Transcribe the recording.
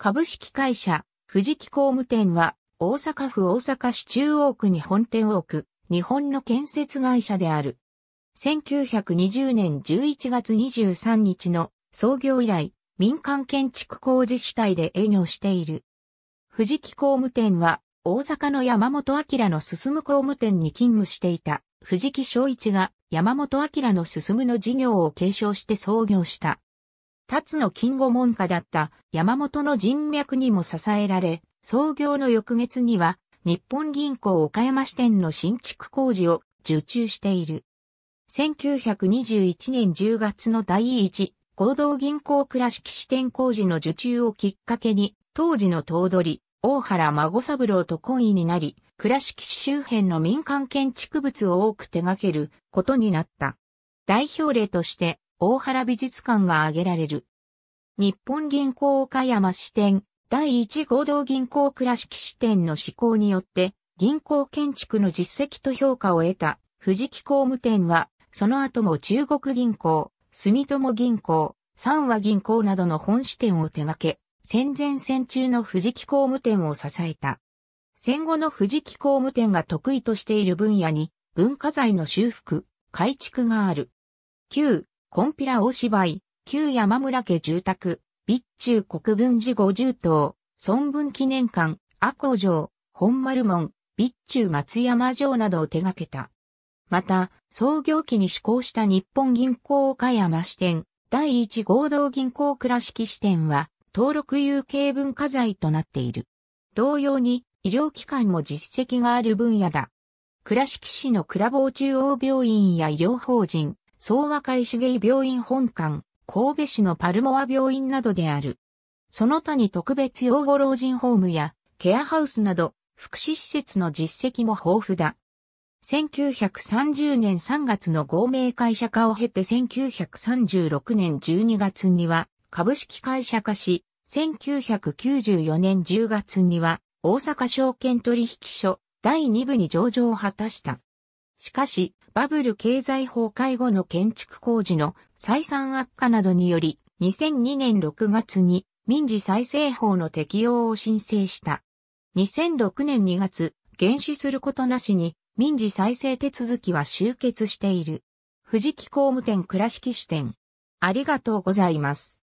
株式会社、藤木工務店は、大阪府大阪市中央区に本店を置く、日本の建設会社である。1920年11月23日の創業以来、民間建築工事主体で営業している。藤木工務店は、大阪の山本明の進む工務店に勤務していた、藤木昭一が山本明の進むの事業を継承して創業した辰の金吾門下だった山本の人脈にも支えられ、創業の翌月には日本銀行岡山支店の新築工事を受注している。1921年10月の第一合同銀行倉敷支店工事の受注をきっかけに、当時の頭取、大原孫三郎と懇意になり、倉敷市周辺の民間建築物を多く手掛けることになった。代表例として、大原美術館が挙げられる。日本銀行岡山支店、第一合同銀行倉敷支店の施行によって、銀行建築の実績と評価を得た藤木工務店は、その後も中国銀行、住友銀行、三和銀行などの本支店を手掛け、戦前戦中の藤木工務店を支えた。戦後の藤木工務店が得意としている分野に、文化財の修復、改築がある。旧コンピラ大芝居、旧山村家住宅、備中国分寺五重棟、孫文記念館、阿公城、本丸門、備中松山城などを手掛けた。また、創業期に施行した日本銀行岡山支店、第一合同銀行倉敷支店は、登録有形文化財となっている。同様に、医療機関も実績がある分野だ。倉敷市の倉房中央病院や医療法人、総和会主芸病院本館、神戸市のパルモア病院などである。その他に特別養護老人ホームやケアハウスなど福祉施設の実績も豊富だ。1930年3月の合名会社化を経て1936年12月には株式会社化し、1994年10月には大阪証券取引所第2部に上場を果たした。しかし、バブル経済崩壊後の建築工事の採算悪化などにより、2002年6月に民事再生法の適用を申請した。2006年2月、減資することなしに民事再生手続きは終結している。藤木工務店倉敷支店。ありがとうございます。